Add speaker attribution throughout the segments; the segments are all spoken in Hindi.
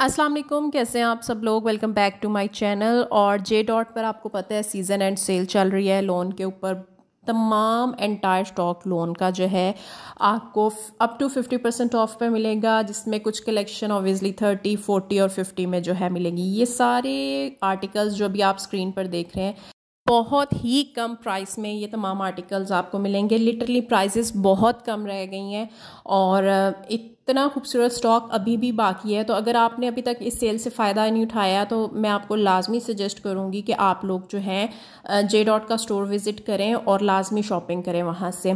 Speaker 1: अस्सलाम वालेकुम कैसे हैं आप सब लोग welcome back to my channel और जे डॉट पर आपको पता है सीज़न एंड सेल चल रही है लोन के ऊपर तमाम एंटायर स्टॉक लोन का जो है आपको up to fifty percent off पे मिलेगा जिसमें कुछ कलेक्शन ऑब्वियसली थर्टी फोर्टी और फिफ्टी में जो है मिलेंगी ये सारे आर्टिकल्स जो भी आप स्क्रीन पर देख रहे हैं बहुत ही कम प्राइस में ये तमाम आर्टिकल्स आपको मिलेंगे लिटरली प्राइजेस बहुत कम रह गई हैं और इत इतना खूबसूरत स्टॉक अभी भी बाकी है तो अगर आपने अभी तक इस सेल से फ़ायदा नहीं उठाया तो मैं आपको लाजमी सजेस्ट करूँगी कि आप लोग जो हैं जे डॉट का स्टोर विज़िट करें और लाजमी शॉपिंग करें वहाँ से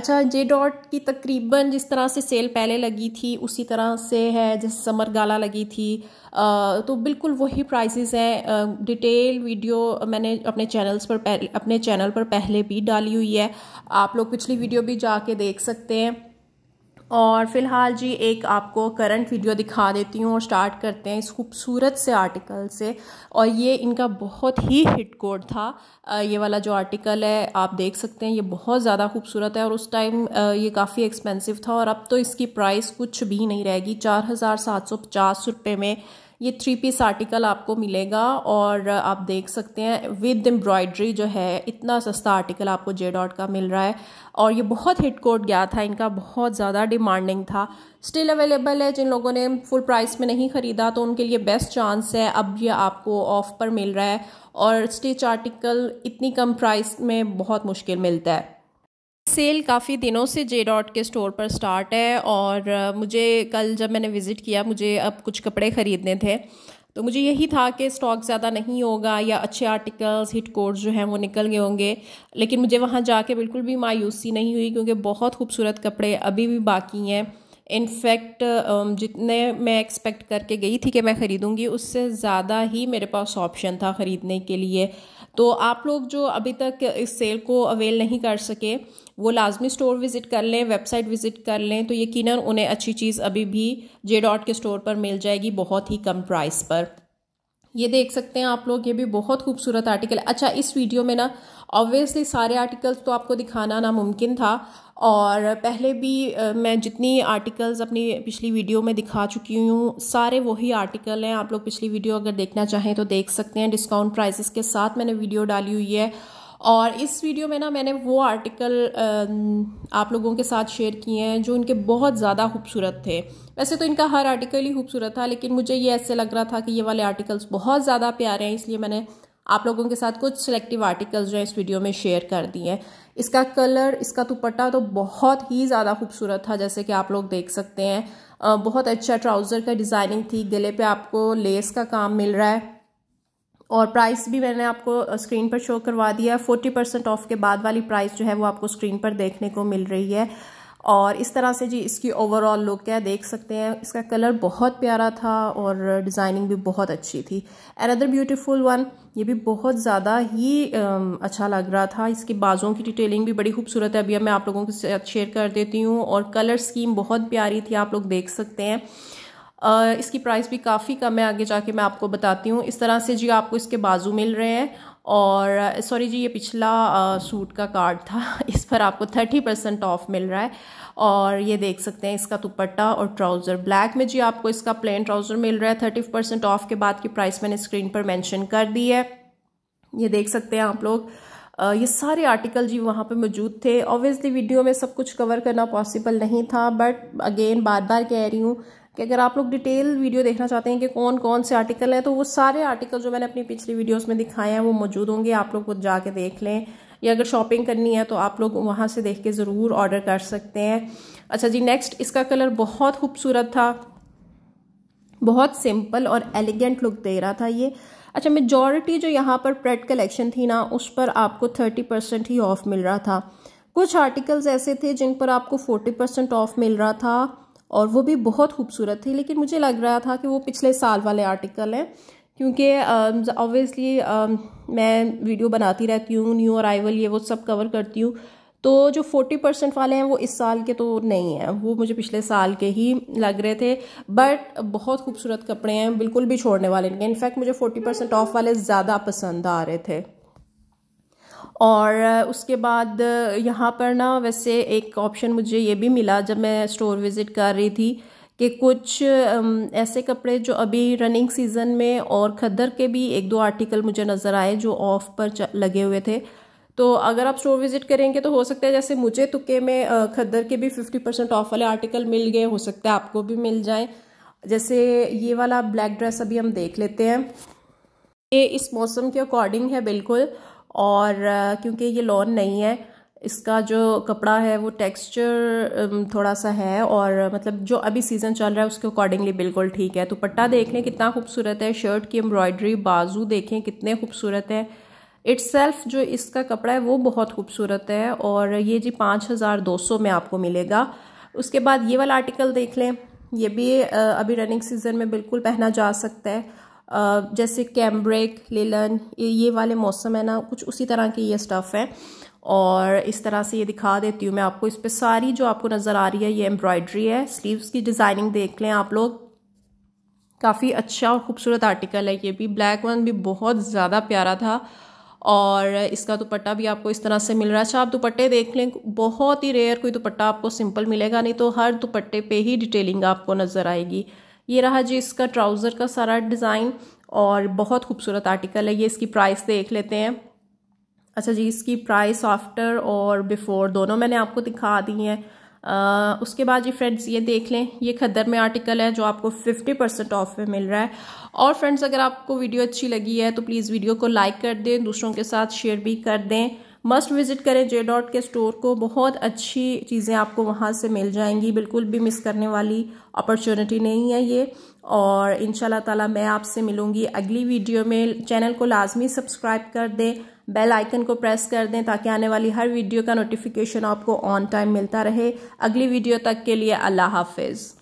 Speaker 1: अच्छा जे डॉट की तकरीबन जिस तरह से सेल पहले लगी थी उसी तरह से है जैसे समर गाला लगी थी आ, तो बिल्कुल वही प्राइसेस हैं डिटेल वीडियो मैंने अपने चैनल्स पर अपने चैनल पर पहले भी डाली हुई है आप लोग पिछली वीडियो भी जाके देख सकते हैं और फ़िलहाल जी एक आपको करंट वीडियो दिखा देती हूँ और स्टार्ट करते हैं इस खूबसूरत से आर्टिकल से और ये इनका बहुत ही हिट कोड था ये वाला जो आर्टिकल है आप देख सकते हैं ये बहुत ज़्यादा खूबसूरत है और उस टाइम ये काफ़ी एक्सपेंसिव था और अब तो इसकी प्राइस कुछ भी नहीं रहेगी चार हज़ार सात सौ पचास रुपये में ये थ्री पीस आर्टिकल आपको मिलेगा और आप देख सकते हैं विद एम्ब्रॉयड्री जो है इतना सस्ता आर्टिकल आपको जे डॉट का मिल रहा है और ये बहुत हिट कोट गया था इनका बहुत ज़्यादा डिमांडिंग था स्टिल अवेलेबल है जिन लोगों ने फुल प्राइस में नहीं ख़रीदा तो उनके लिए बेस्ट चांस है अब ये आपको ऑफ पर मिल रहा है और स्टिच आर्टिकल इतनी कम प्राइस में बहुत मुश्किल मिलता है सेल काफ़ी दिनों से जे डॉट के स्टोर पर स्टार्ट है और मुझे कल जब मैंने विज़िट किया मुझे अब कुछ कपड़े ख़रीदने थे तो मुझे यही था कि स्टॉक ज़्यादा नहीं होगा या अच्छे आर्टिकल्स हिट कोड जो हैं वो निकल गए होंगे लेकिन मुझे वहाँ जाके बिल्कुल भी मायूसी नहीं हुई क्योंकि बहुत खूबसूरत कपड़े अभी भी बाकी हैं इनफैक्ट जितने मैं एक्सपेक्ट करके गई थी कि मैं ख़रीदूँगी उससे ज़्यादा ही मेरे पास ऑप्शन था ख़रीदने के लिए तो आप लोग जो अभी तक इस सेल को अवेल नहीं कर सके वो लाजमी स्टोर विज़िट कर लें वेबसाइट विज़िट कर लें तो यकीन उन्हें अच्छी चीज़ अभी भी जे डॉट के स्टोर पर मिल जाएगी बहुत ही कम प्राइस पर ये देख सकते हैं आप लोग ये भी बहुत खूबसूरत आर्टिकल अच्छा इस वीडियो में ना ऑब्वियसली सारे आर्टिकल्स तो आपको दिखाना नामुमकिन था और पहले भी मैं जितनी आर्टिकल्स अपनी पिछली वीडियो में दिखा चुकी हूँ सारे वही आर्टिकल हैं आप लोग पिछली वीडियो अगर देखना चाहें तो देख सकते हैं डिस्काउंट प्राइसेस के साथ मैंने वीडियो डाली हुई है और इस वीडियो में ना मैंने वो आर्टिकल आप लोगों के साथ शेयर किए हैं जो इनके बहुत ज़्यादा खूबसूरत थे वैसे तो इनका हर आर्टिकल ही खूबसूरत था लेकिन मुझे ये ऐसे लग रहा था कि ये वाले आर्टिकल्स बहुत ज़्यादा प्यारे हैं इसलिए मैंने आप लोगों के साथ कुछ सिलेक्टिव आर्टिकल्स जो है इस वीडियो में शेयर कर दिए इसका कलर इसका दुपट्टा तो बहुत ही ज़्यादा खूबसूरत था जैसे कि आप लोग देख सकते हैं बहुत अच्छा ट्राउज़र का डिज़ाइनिंग थी गले पे आपको लेस का काम मिल रहा है और प्राइस भी मैंने आपको स्क्रीन पर शो करवा दिया है फोर्टी परसेंट ऑफ के बाद वाली प्राइस जो है वो आपको स्क्रीन पर देखने को मिल रही है और इस तरह से जी इसकी ओवरऑल लुक है देख सकते हैं इसका कलर बहुत प्यारा था और डिज़ाइनिंग भी बहुत अच्छी थी एन अदर ब्यूटीफुल वन ये भी बहुत ज़्यादा ही अच्छा लग रहा था इसकी बाजों की डिटेलिंग भी बड़ी खूबसूरत है अभी मैं आप लोगों के साथ शेयर कर देती हूँ और कलर स्कीम बहुत प्यारी थी आप लोग देख सकते हैं इसकी प्राइस भी काफ़ी कम है आगे जाके मैं आपको बताती हूँ इस तरह से जी आपको इसके बाजू मिल रहे हैं और सॉरी uh, जी ये पिछला सूट uh, का कार्ड था इस पर आपको थर्टी परसेंट ऑफ मिल रहा है और ये देख सकते हैं इसका दुपट्टा और ट्राउज़र ब्लैक में जी आपको इसका प्लेन ट्राउज़र मिल रहा है थर्टी परसेंट ऑफ के बाद की प्राइस मैंने स्क्रीन पर मैंशन कर दी है ये देख सकते हैं आप लोग uh, ये सारे आर्टिकल जी वहाँ पे मौजूद थे ऑब्वियसली वीडियो में सब कुछ कवर करना पॉसिबल नहीं था बट अगेन बार बार कह रही हूँ कि अगर आप लोग डिटेल वीडियो देखना चाहते हैं कि कौन कौन से आर्टिकल हैं तो वो सारे आर्टिकल जो मैंने अपनी पिछली वीडियोस में दिखाए हैं वो मौजूद होंगे आप लोग वो जाके देख लें या अगर शॉपिंग करनी है तो आप लोग वहाँ से देख के ज़रूर ऑर्डर कर सकते हैं अच्छा जी नेक्स्ट इसका कलर बहुत खूबसूरत था बहुत सिंपल और एलिगेंट लुक दे रहा था ये अच्छा मेजॉरिटी जो यहाँ पर प्रेड कलेक्शन थी ना उस पर आपको थर्टी परसेंट ही ऑफ मिल रहा था कुछ आर्टिकल्स ऐसे थे जिन पर आपको फोर्टी परसेंट ऑफ मिल रहा था और वो भी बहुत खूबसूरत थी लेकिन मुझे लग रहा था कि वो पिछले साल वाले आर्टिकल हैं क्योंकि ऑब्वियसली uh, uh, मैं वीडियो बनाती रहती हूँ न्यू अराइवल ये वो सब कवर करती हूँ तो जो फोर्टी परसेंट वाले हैं वो इस साल के तो नहीं हैं वो मुझे पिछले साल के ही लग रहे थे बट बहुत खूबसूरत कपड़े हैं बिल्कुल भी छोड़ने वाले नहीं इनफैक्ट मुझे फोर्टी परसेंट ऑफ वाले ज़्यादा पसंद आ रहे थे और उसके बाद यहाँ पर ना वैसे एक ऑप्शन मुझे ये भी मिला जब मैं स्टोर विज़िट कर रही थी कि कुछ ऐसे कपड़े जो अभी रनिंग सीज़न में और खद्दर के भी एक दो आर्टिकल मुझे नज़र आए जो ऑफ पर लगे हुए थे तो अगर आप स्टोर विज़िट करेंगे तो हो सकता है जैसे मुझे तुके में खद्दर के भी फिफ्टी परसेंट ऑफ वाले आर्टिकल मिल गए हो सकता है आपको भी मिल जाए जैसे ये वाला ब्लैक ड्रेस अभी हम देख लेते हैं ये इस मौसम के अकॉर्डिंग है बिल्कुल और क्योंकि ये लॉन नहीं है इसका जो कपड़ा है वो टेक्सचर थोड़ा सा है और मतलब जो अभी सीज़न चल रहा है उसके अकॉर्डिंगली बिल्कुल ठीक है दुपट्टा देख लें कितना खूबसूरत है शर्ट की एम्ब्रॉयडरी बाजू देखें कितने खूबसूरत है इट्स जो इसका कपड़ा है वो बहुत खूबसूरत है और ये जी पाँच हज़ार दो सौ में आपको मिलेगा उसके बाद ये वाला आर्टिकल देख लें ये भी अभी रनिंग सीज़न में बिल्कुल पहना जा सकता है जैसे कैम्ब्रेक लेलन ये वाले मौसम है ना कुछ उसी तरह के ये स्टफ़ हैं और इस तरह से ये दिखा देती हूँ मैं आपको इस पर सारी जो आपको नज़र आ रही है ये एम्ब्रॉयडरी है स्लीव्स की डिज़ाइनिंग देख लें आप लोग काफ़ी अच्छा और ख़ूबसूरत आर्टिकल है ये भी ब्लैक वन भी बहुत ज़्यादा प्यारा था और इसका दुपट्टा भी आपको इस तरह से मिल रहा है अच्छा आप दुपट्टे देख लें बहुत ही रेयर कोई दुपट्टा आपको सिंपल मिलेगा नहीं तो हर दुपट्टे पे ही डिटेलिंग आपको नज़र आएगी ये रहा जी इसका ट्राउज़र का सारा डिज़ाइन और बहुत खूबसूरत आर्टिकल है ये इसकी प्राइस देख लेते हैं अच्छा जी इसकी प्राइस आफ्टर और बिफ़ोर दोनों मैंने आपको दिखा दी हैं आ, उसके बाद जी फ्रेंड्स ये देख लें ये खद्दर में आर्टिकल है जो आपको 50 परसेंट ऑफ में मिल रहा है और फ्रेंड्स अगर आपको वीडियो अच्छी लगी है तो प्लीज़ वीडियो को लाइक कर दें दूसरों के साथ शेयर भी कर दें मस्ट विजिट करें जे डॉट के स्टोर को बहुत अच्छी चीज़ें आपको वहाँ से मिल जाएंगी बिल्कुल भी मिस करने वाली अपॉर्चुनिटी नहीं है ये और इन ताला मैं आपसे मिलूंगी अगली वीडियो में चैनल को लाजमी सब्सक्राइब कर दें बेल आइकन को प्रेस कर दें ताकि आने वाली हर वीडियो का नोटिफिकेशन आपको ऑन टाइम मिलता रहे अगली वीडियो तक के लिए अल्लाह हाफिज़